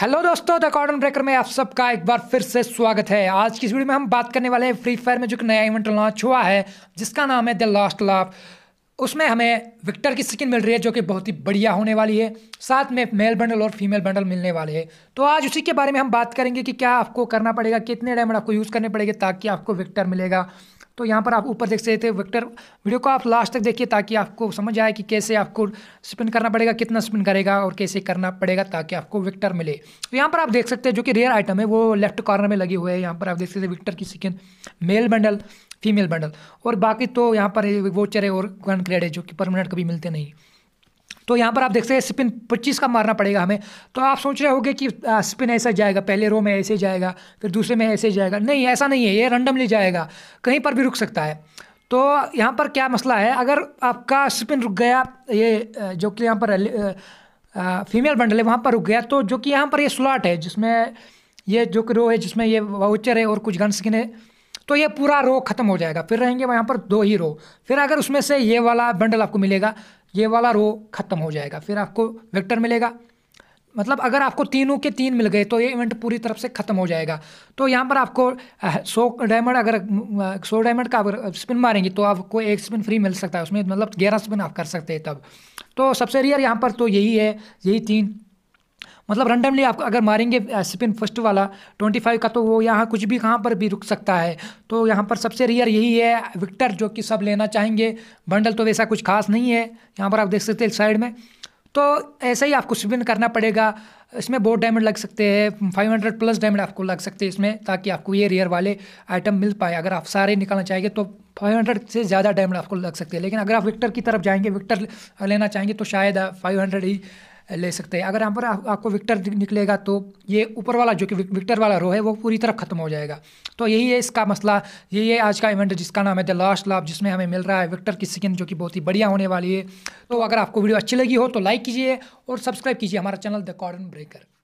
hello दोस्तों the कॉर्डन breaker में आप सबका एक बार फिर से स्वागत है आज की इस वीडियो में हम बात करने वाले हैं फ्री फायर में जो एक नया इवेंट लॉन्च हुआ है जिसका नाम है द लास्ट लाफ उसमें हमें विक्टर की स्किन मिल रही है जो कि बहुत ही बढ़िया होने वाली है साथ में मेल बंडल और फीमेल बंडल मिलने वाले हैं तो आज उसी के बारे में हम बात करेंगे कि क्या आपको करना पड़ेगा कितने डायमंड आपको यूज़ करने पड़ेंगे ताकि आपको विक्टर मिलेगा तो यहाँ पर आप ऊपर देख सकते थे वेक्टर वीडियो को आप लास्ट तक देखिए ताकि आपको समझ आए कि कैसे आपको स्पिन करना पड़ेगा कितना स्पिन करेगा और कैसे करना पड़ेगा ताकि आपको विक्टर मिले तो यहाँ पर आप देख सकते हैं जो कि रेयर आइटम है वो लेफ्ट कॉर्नर में लगे हुए हैं यहाँ पर आप देख सकते हैं विक्टर की सिकिन मेल बंडल फीमेल बंडल और बाकी तो यहाँ पर वोचर है और गन क्रेड है जो कि परमानेंट कभी मिलते नहीं तो यहाँ पर आप देख सकते हैं स्पिन पच्चीस का मारना पड़ेगा हमें तो आप सोच रहे होगे कि स्पिन ऐसा जाएगा पहले रो में ऐसे जाएगा फिर दूसरे में ऐसे जाएगा नहीं ऐसा नहीं है ये रैंडमली जाएगा कहीं पर भी रुक सकता है तो यहाँ पर क्या मसला है अगर आपका स्पिन रुक गया ये जो कि यहाँ पर फीमेल बंडल है वहाँ पर रुक गया तो जो कि यहाँ पर ये स्लॉट है जिसमें ये जो कि रो है जिसमें ये वाउचर है और कुछ गन स्किन है तो ये पूरा रो खत्म हो जाएगा फिर रहेंगे यहाँ पर दो ही रो फिर अगर उसमें से ये वाला बंडल आपको मिलेगा ये वाला रो खत्म हो जाएगा फिर आपको वेक्टर मिलेगा मतलब अगर आपको तीनों के तीन मिल गए तो ये इवेंट पूरी तरफ से ख़त्म हो जाएगा तो यहाँ पर आपको सौ डायमंड अगर सौ डायमंड का अगर स्पिन मारेंगे तो आपको एक स्पिन फ्री मिल सकता है उसमें मतलब ग्यारह स्पिन आप कर सकते हैं तब तो सबसे रियर यहाँ पर तो यही है यही तीन मतलब रैंडमली आप अगर मारेंगे स्पिन फर्स्ट वाला ट्वेंटी फाइव का तो वो यहाँ कुछ भी कहाँ पर भी रुक सकता है तो यहाँ पर सबसे रियर यही है विक्टर जो कि सब लेना चाहेंगे बंडल तो वैसा कुछ खास नहीं है यहाँ पर आप देख सकते हैं साइड में तो ऐसे ही आपको स्पिन करना पड़ेगा इसमें बहुत डायमंड लग सकते हैं 500 प्लस डायमंड आपको लग सकते हैं इसमें ताकि आपको ये रेयर वाले आइटम मिल पाए अगर आप सारे निकालना चाहेंगे तो 500 से ज़्यादा डायमंड आपको लग सकते हैं लेकिन अगर आप विक्टर की तरफ जाएंगे विक्टर लेना चाहेंगे तो शायद 500 ही ले सकते हैं अगर यहाँ पर आप, आपको विक्टर निकलेगा तो ये ऊपर वाला जो कि विक्टर वाला रो है वो पूरी तरह ख़त्म हो जाएगा तो यही है इसका मसला यही है आज का इवेंट जिसका नाम है द लास्ट लाभ जिसमें हमें मिल रहा है विक्टर की स्किन जो कि बहुत ही बढ़िया होने वाली है तो अगर आपको वीडियो अच्छी लगी हो तो लाइक कीजिए और सब्सक्राइब कीजिए हमारा चैनल द कॉर्डन ब्रेकर